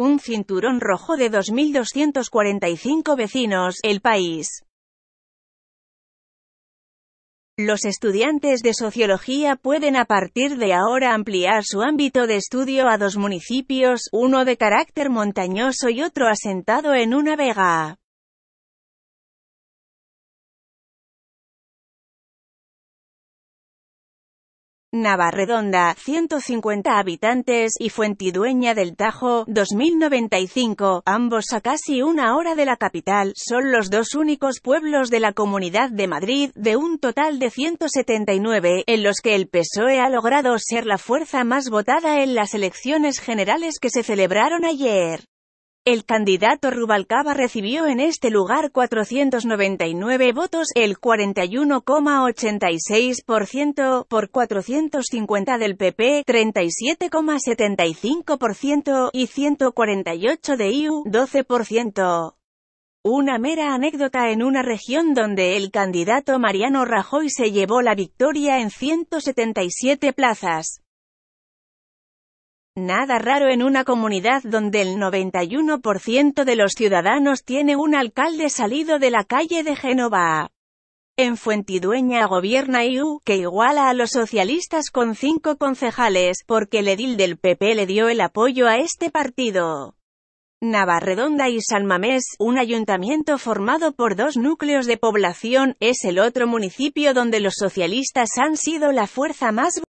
un cinturón rojo de 2.245 vecinos, el país. Los estudiantes de sociología pueden a partir de ahora ampliar su ámbito de estudio a dos municipios, uno de carácter montañoso y otro asentado en una vega. Navarredonda, 150 habitantes, y Fuentidueña del Tajo, 2095, ambos a casi una hora de la capital, son los dos únicos pueblos de la Comunidad de Madrid, de un total de 179, en los que el PSOE ha logrado ser la fuerza más votada en las elecciones generales que se celebraron ayer. El candidato Rubalcaba recibió en este lugar 499 votos, el 41,86%, por 450 del PP, 37,75% y 148 de IU, 12%. Una mera anécdota en una región donde el candidato Mariano Rajoy se llevó la victoria en 177 plazas. Nada raro en una comunidad donde el 91% de los ciudadanos tiene un alcalde salido de la calle de Génova. En Fuentidueña gobierna IU, que iguala a los socialistas con cinco concejales, porque el edil del PP le dio el apoyo a este partido. Navarredonda y San Mamés, un ayuntamiento formado por dos núcleos de población, es el otro municipio donde los socialistas han sido la fuerza más